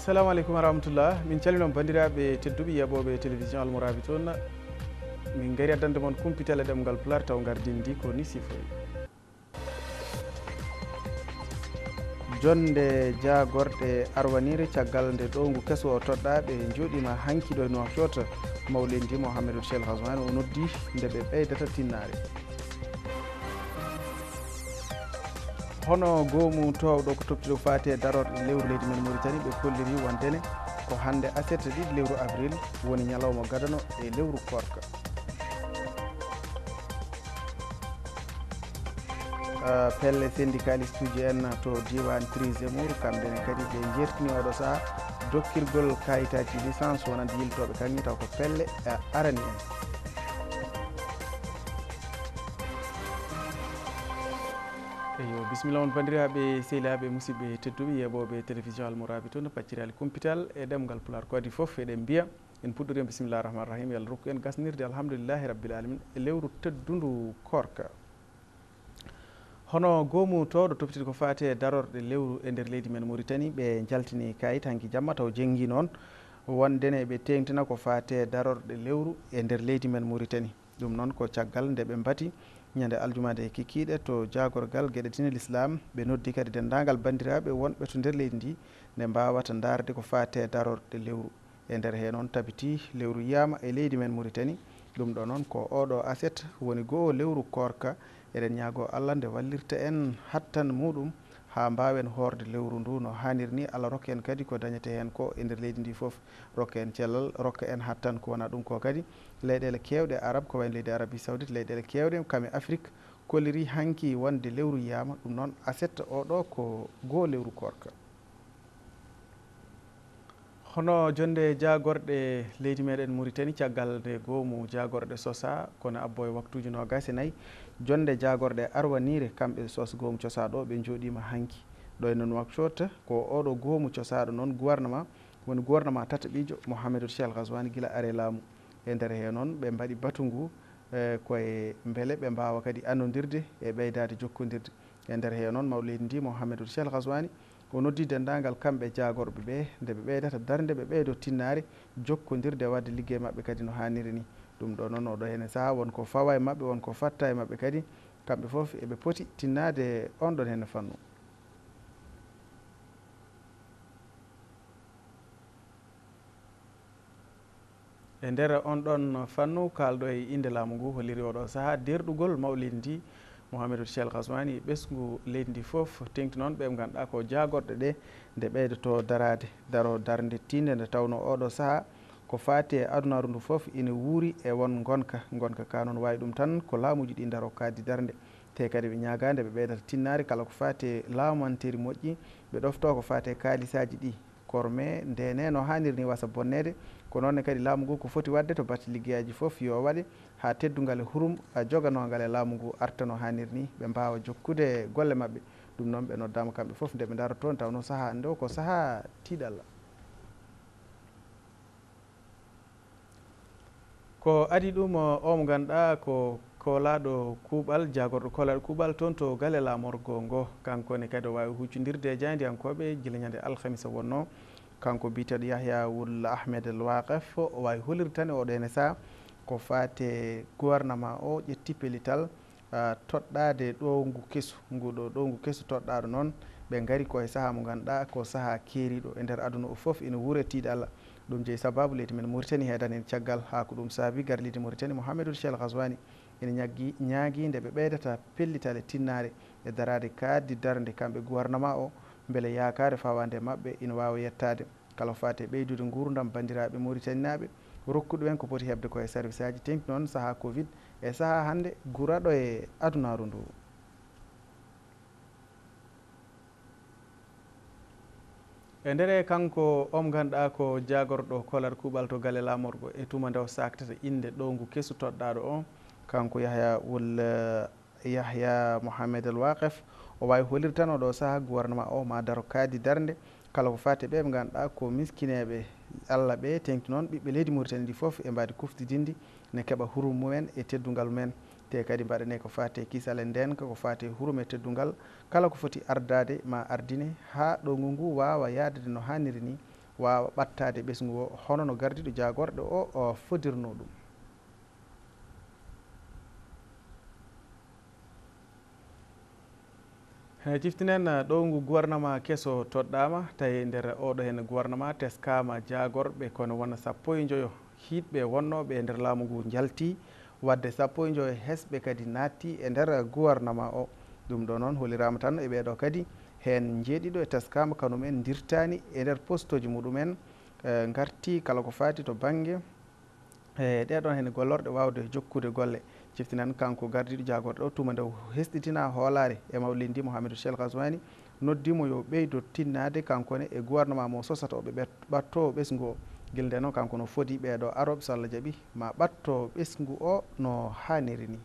assalamu aleykum warahmatullah min calminoon banndiraaɓe tedduɓe yaɓooɓe télévision almoraabi toon min ngari addande moon kumpitele ɗemngal pulaar taw ngardindi ko ni sifoy jonde jaagorɗe arwanire caggal nde ɗowngu keso o toɗɗa ɓe jooɗima hankiɗo e noafiota mawlendi mohamedou cheil hasoane o noddi nde ɓe ɓeydata tinnaare hono goomu towɗo ko toppito faate darorɗe lewru leydi men maritani ɓe kolliri wontene ko hannde aserte ɗiɗi lewru avril woni ñalawma gadano e lewru korka ah, pelle syndicaliste uji en to diwan trisiéme wuro e kamɓene kadi ɓe jertini oɗo saha dokkirgol kayitaji licence wonande yiltoɓe kañum taw ko pelle e arani en bisimillah on bandiraɓe sehilaɓe musidɓe tedduɓe yeɓoɓe télévision almoraɓe toon paccirali compital e ɗemgal pular ko adi foof eɗen mbiya en puɗɗori bisimillah rahmani rahim yallah rokku en gasnirde alhamdulillahi rabbilalamin e lewru teddundu kork hono goomu towɗo toppitide ko fati e darorɗe lewru e nder leydi men maritani ɓe jaltini kayit hanki jamma taw jengi noon wondene ɓe tengtina ko fate darorɗe lewru e nder leydi men maritani ɗum noon ko caggal nde ɓe mbati ñande aljumade e kikiiɗe to jaagorgal geɗe dinel islam ɓe noddi kadi denndaangal banndiraaɓe wonɓe to nder leydi ndi nde mbaawata ndaarde ko faate darorɗe lewru e ndeer hee noon tabiti lewru yiyaama e leydi men muritani ɗum ɗo noon ko oɗo aset woni goho lewru korka eɗen ñaago allah nde wallirta en hattan muɗum ha mbawen horde lewru ndu no ni allah rokka en kadi ko dañete hen ko e nder leydi ndi foof rokka en cellal rokka en hattan ko wona ɗum ko kadi leyɗele kewɗe arabe ko wayno leydi arabie saoudite leyɗele kewɗe kam e afrique kolliri hanki wonde lewru yiyama ɗum noon asetta oɗo ko goo lewru korka hono jonde jagorɗe leydi meɗen mouritani caggal nde goomu jagorɗe sosa kono abboye waktuji nogase nayyi jonde jagorɗe arwanire kamɓe sos goomu cosaɗo ɓe jooɗima hanki ɗo e noon waktot ko oɗo goomu cosaɗo noon gouvernement woni gouvernement tataɓijo mouhamadou cheikh hasoine guila are laamu e nder he noon ɓe mbaɗi batu ngu e, koye beele ɓe mbawa kadi annodirde e ɓeydade jokkodirde e nder he noon mawɗo leydi ndi mouhamadou cheikh hasoine ko noddi dendagal kamɓe jagorɓe ɓe nde ɓe ɓeydata darde ɓe ɓeydo tinnare jokkodirde wadde ligguey mabɓe kadi no haniri ni ɗum ɗo noon oɗo hene saaha wonko fawa e mabɓe wonko fatta e mabɓe kadi kamɓe foof eɓe pooti tinnade on ɗon hene fannu e nder on ɗon fannu kaldo e inde laamu ngu holiri oɗo saaha derɗugol mawlid ndi mouhamadou chel gaswani ɓesgu leydi fof tengti noon ɓe ganduɗa ko jagorɗe ɗe nde ɓeydoto darade daro darde tinde nde tawno oɗo saaha ko fati e adunaru ndu foof ene wuuri e won gonka gonka ka noon wawi ɗum tan ko laamuji ɗi daro kaadi darde te kadi ɓe ñagade ɓe ɓeydata tinnari kala ko fati e laamanteri moƴƴi ɓe ɗofto ko fati e kaalisaji ɗi korme ndene no hanniri wasa bonnede ko noonne kadi laamu ngu ko foti wadde to batte liggeyaji fof yo waɗe ha teddugal e hurum joganogal e laamu ngu arta no hanir ni ɓe mbawa jokkude golle mabɓe ɗum noon ɓe noddama kamɓe foof nde ɓe daro toon taw no saaha nde o ko saaha tiiɗal ko adi ɗum o mo ganduɗa ko kolaɗo kuuɓal jagorɗo kolaɗo kuuɓal toon to gale lamorgo ngo kankone kadi o wawi huccudirde e jadiyankoɓe gilañande alkhamisa wonno kanko biteɗo yahya wulla ahmed l waqef o wawi holirtani oɗo hene saha ko fate gouvernement o ƴetti pelital toɗɗade ɗowngu kesu nguɗo ɗowngu kesu toɗɗaɗo noon ɓe gari koye saaha mo ganduɗa ko saaha keeriɗo e nder aduna o foof ene wuura tiiɗe allah ɗum jeyi sababu leydi men mauritani heedani en caggal ha ko ɗum saabi garliɗi mauritani mouhamadou chel gaswani ene ñaggui ñaagui nde ɓe ɓeydata pellital e tinnare e darade kaddi darde kamɓe gouvernement o beele yakare fawande mabɓe ina wawa yettade kala fate ɓeydude gurdam bandiraɓe mauritani naɓe rokkuɗo ɓen ko poti heɓde koye service aji tengti noon saaha covid e saaha hannde guraɗo e adunaru ndu e ndere kanko om ganduɗa ko jagorɗo kolat kuuɓal to gale lamorgo e tuma ndew saktata inde ɗowngu kesu toɗɗaɗo on kanko yahya wol yahya mouhamed al waqef o wawi holir tan oɗo saaha gouvernement o ma daro kaadi darde kala ko fati ɓe ɓe ganduɗa ko miskineɓe allah ɓe tenki noon ɓiɓɓe leydi mauritani ndi fof e mbaadi kuftidindi ne keɓa huru mumen e teddungal mumen te kadi mbaɗane ko fate kiisal e ndenka ko fate hurum e teddungal kala ko foti ardade ma ardine ha ɗongu ngu wawa yaadade no hanniri ni wawa ɓattade ɓesngu o hono no gardiɗo jagorɗo o fodirno ɗum ciftinen eh, noon eh, ɗo ngu gouvernement keso toɗɗama tawi nder oɗo hen gouvernement teskama jagorɓe kono wona sappo e joyo hiitɓe wonnoɓe e nder laamu ngu jalti wadde sappo e joyo hesɓe kadi natti e nder gouvernement o ɗum ɗo noon holirama tan e ɓeɗo kadi hen jeeɗiɗo e teskama kanumen dirtani e nder poste muɗumen eh, garti kala ko fati to banggue e ɗeɗon hen gollorɗe wawde jokkude golle ciftinan kanko gardiɗo jagoɗo ɗo tuma dow hesɗitina hoolare e mawlindi mohamedou chel gasmani noddimo yo ɓeydo tinnade kankone e gouvernement mo sosata oɓe ɓatto ɓesgu o guel nde noon kanko no foodi ɓeɗo aroɓe so allah jaaɓi ma ɓatto ɓesgu o no haniri ni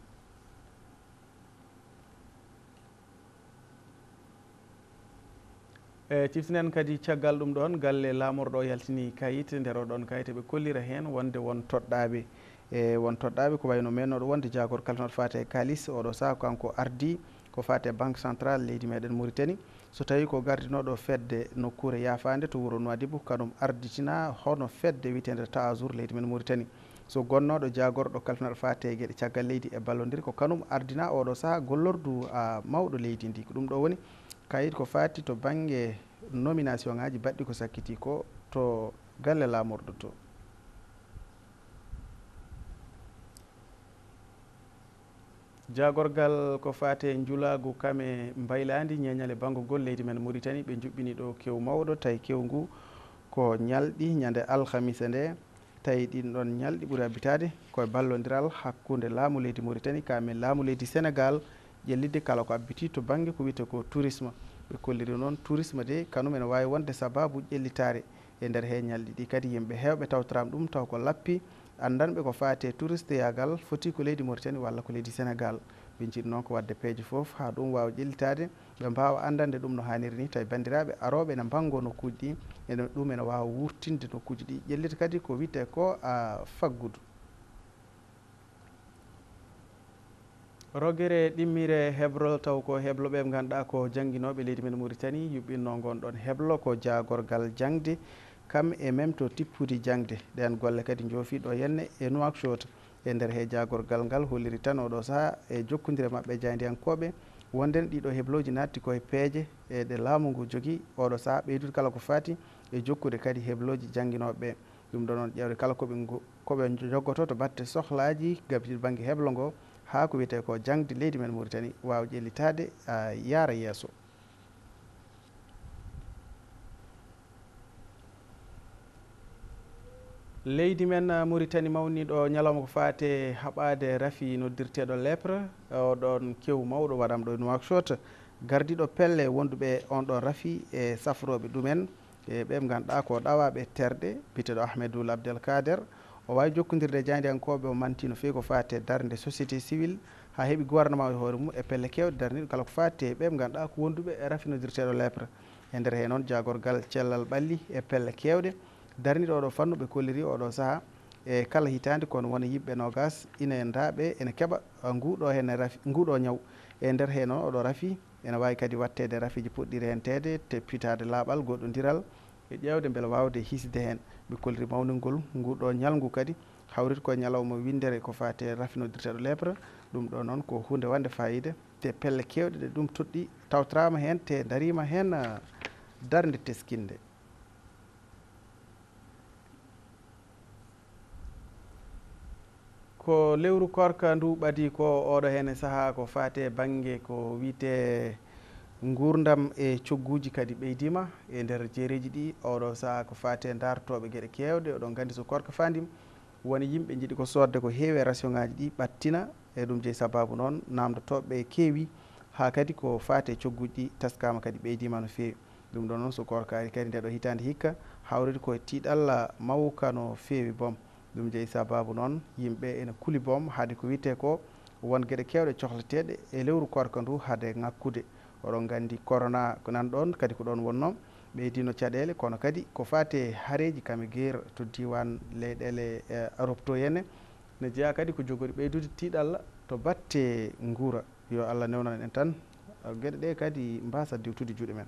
e ciftinen kadi caggal ɗum ɗon galle lamorɗo yaltini kayit nder oɗon kayit ɓe kollira hen wonde won toɗɗaɓe e won toɗɗaɓe ko wayno menoɗo wonde jagor kala noɗo fate kalis oɗo saha kanko ardi ko fate banque centrale leydi meɗen mauritanie so tawi ko gardinoɗo fedde nokkure yafade to wuuro noidibou kanum arditina hono fedde wiitede taasour leydi men mauritanie so gonnoɗo jagorɗo kaltanaɗo fate gueɗe caggal leydi e ballodiri ko kanum ardina oɗo saaha gollordu a mawɗo leydi ndi ko ɗum ɗo woni kayit ko fati to banggue nomination ngaji baɗɗi ko sakkiti ko to galle lamorɗo to jagorgal ko fate julagu kame mbaylandi ñeñale banggogol leydi men mauritanie ɓe juɓɓini ɗo kew mawɗo tawi kew ngu ko ñalɗi ñande alhamisa nde tawi ɗin ɗon ñalɗi ɓuuri abitade koye ballodiral hakkude laamu leydi mauritanie kame laamu leydi sénégal ƴellidde kala ko abbiti to bangge ko wite ko tourisme ɓe kolliri noon tourisme de kanum ene wawi wonde sababu ƴellitare e nder he ñalɗi ɗi kadi yimɓe hewɓe tawtorama ɗum taw ko lappi andanɓe ko fate touriste yagal foti ko leydi mauritanie walla ko leydi sénégal ɓe jinno ko wadde peeje foof ha ɗum wawa ƴellitade ɓe mbawa andande ɗum no hanniri ni tawi bandiraɓe aroɓe ne banggo nokkuji ɗi ene ɗum ene wawa wurtinde nokkuji ɗi ƴellita kadi ko wite ko a faggudu roguere ɗimmire hebrol taw ko hebloɓe ɓe ganduɗa ko jangguinoɓe leydi men mauritanie yuɓɓinno gonɗon heblo ko jagorgal jangde kam e même to tippude jangde ɗen golle kadi joofiɗo henne e nuwakchota e nder he jagorgal ngal holliri tan oɗo saaha e jokkodira mabɓe jayndiyankoɓe wonden ɗiɗo hebloji natti koye peeje e ɗe laamu ngu jogui oɗo saaha ɓeydude kala ko fati e jokkude kadi hebloji jangguinoɓeɓe ɗum ɗo noon ƴewde kala koɓe koɓe jogoto to batte sohlaji gabi banggue heblo ngo ha ko wiyete ko jangde leydi men mauritanie wawa ƴellitade yaara yesso leydi men uh, maritani mawni ɗo ñalawma ko faate haɓaade rafi noddirteɗo lépre uh, oɗon kew mawɗo waɗam ɗo e nowakshot gardiɗo pelle wonduɓe on ɗon rafi e safroɓe ɗumen e ɓe ganduɗa ko ɗawaɓe terɗe biteɗo ahmedoul abdel kader o wawi jokkodirde jandiyankoɓe o manti no fewi ko fate darde société civil ha heeɓi gouvernement e hoore mum e pelle kewɗe darniɗo kala ko fate ɓe ganduɗa ko wonduɓe e rafinodirteɗo lépre e nder he noon jagorgal cellal ɓalli e pelle kewɗe darni ɗo ɗo fannu ɓe kolliri oɗo saaha e kala hitande kono woni yimɓe nogas inendaɓe ene keɓa nguɗo hene rafi nguɗo ñaw e nder he noon oɗo rafi ene wawi kadi wattede rafiji puɗɗiri hentede teppitade laaɓal goɗɗodiral e ƴewde beele wawde hiside hen ɓe kolliri mawningol nguɗo ñalngu kadi hawrit ko ñalawma windere ko fate rafinodirteɗo lébre ɗum ɗo noon ko hunde wande fayida te pelle kewɗe ɗe ɗum toɗɗi tawtorama hen te darima hen darde teskinde ko lewru korka ndu ɓadi ko oɗo hene saaha ko fate bangge ko wiite gurdam e cogguji kadi ɓeydima e nder jereji ɗi oɗo saaha ko fate dartoɓe gueɗe kewɗe oɗon gandi so korka fandim woni yimɓe jiiɗi ko sodde ko heewi e ration ngaji ɗi ɓattina e ɗum jeyi sababu noon namdotoɓeɓe keewi ha kadi ko fate cogguji ɗi taskama kadi ɓeydima no fewi ɗum ɗon noon so korka ari kadi ndeɗo hitande hikka hawriti ko tiɗalla mawka no fewi bom ɗum jeeyi sababu noon yimɓe ene kuli boom haade ko wiite ko won gueɗe kewɗe cohleteɗe e lewru korka ndu haade ngakkude oɗon gandi corona ko nan ɗon kadi ko ɗon wonno ɓeydino caɗele kono kadi ko fate haareji kame guer to diwan leyɗele e, europe to henne ne jeeya kadi ko jogori ɓeydude tiɗalla to batte guura yo allah newnan en tan gueɗe ɗe kadi mbasa diwtude juuɗe men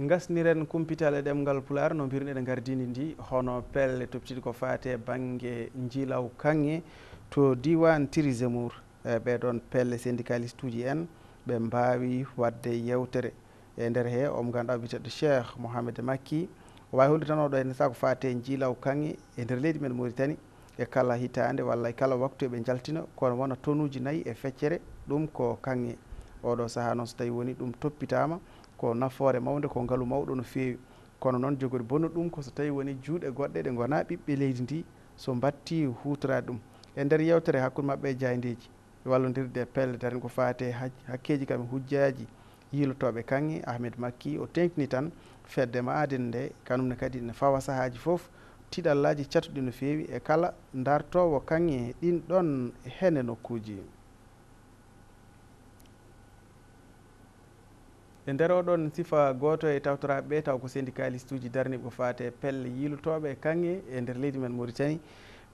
gasniren kumpitale ɗemgal pular no mbirin eɗe gardini ndi hono pelle toptiti ko fate bangge jilaw kange to diwan tirisemour e ɓeɗon pelle syndicaliste uji en ɓe mbawi wadde yewtere e nder he omo ganduɗa mbiteɗo cheikh mouhamed makki o wawi hulde tan oɗo en sako fate jilaw kange e nder leydi men maritani e kala hitande walla kala waktu eɓe jaltina kono wona tonuji nayyi e feccere ɗum ko kange oɗo saaha noon so tawi woni ɗum toppitama ko nafoore mawde ko ngalu mawɗo no feewi kono noon jogori bonu ɗum ko so tawi woni juuɗe goɗɗe ɗe gona ɓiɓɓe leydi ndi so mbatti hutorade ɗum e nder yewtere hakkude maɓɓe e jaydeji e wallodirde e pelle darin ko fate e hakkeji kam hujjaji yilotoɓe kanŋe ahmed makki o tenkini tan fedde ma aden nde kanumne kadi ne fawa sahaji foof tiɗallaji catuɗi no feewi e kala dartowo kanŋe ɗin ɗon hene nokkuji e nder oɗon sifa gooto e tawtoraɓe ɓe taw ko syndicaliste uji darni ɓo faate pelle yilotoɓe e kange e nder leydi men maritani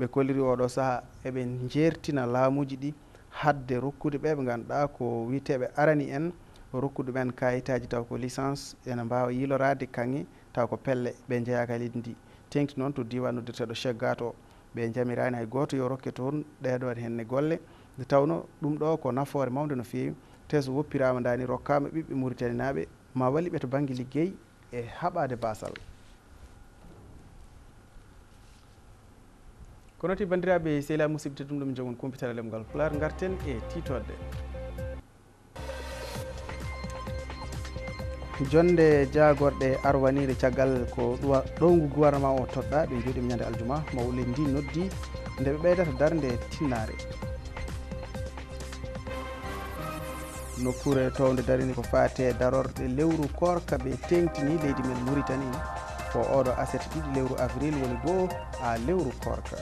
ɓe kolliri oɗo saaha eɓe jertina laamuji ɗi hadde rokkude ɓe ɓe ganduɗa ko witeɓe arani en rokkude ɓen kayitaji taw ko licence ene mbawa yilorade kange taw ko pelle ɓe jeeyaka leydi ndi tengti noon to diwan noddirteɗo chef gato ɓe jamirani hay goto yo rokke toon ɗeɗon henne golle nde tawno ɗum ɗo ko nafoore mawde no fewi tes woppirama dani rokkama ɓiɓɓe mouritani naɓe ma walli ɓe to banggue liggey e haɓade basal ko noti bandiraɓe sehla musibte ɗum ɗum jogon compitara e lemgal pular garten e titodde jonde jagorɗe arwanire caggal ko ɗuwa ɗowngu gouvernement o toɗɗa ɓe jooɗima ñande aljuma mawlel ndi noddi ndeɓe ɓeydata darde tinnare nokkure towde darini ko fate darorɗe lewru korka ɓe tengtini leydi men mauritanie ko oɗo aset ɗiɗi lewru avril woni goo ha lewru korka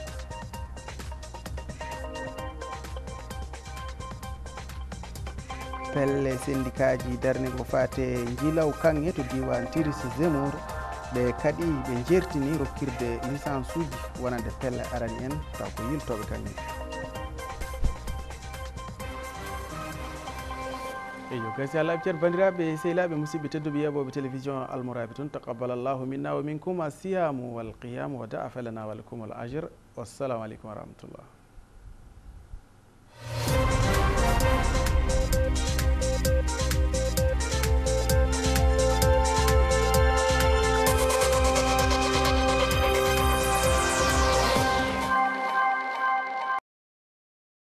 pelle syndicat ji darni ko fate jilaw kange to diwan tirise zemour ɓe kaɗi ɓe jertini rokkirde licence uji wonande pelle arani en taw ko yiltoɓe kañe ايو كاسيا لا بير بندرا بي سيلا بي مصيبه تدوب يابو بتلفزيون المرابطون تقبل الله منا ومنكم الصيام والقيام ودع فلنا ولكم الاجر والسلام عليكم ورحمه الله Thank you.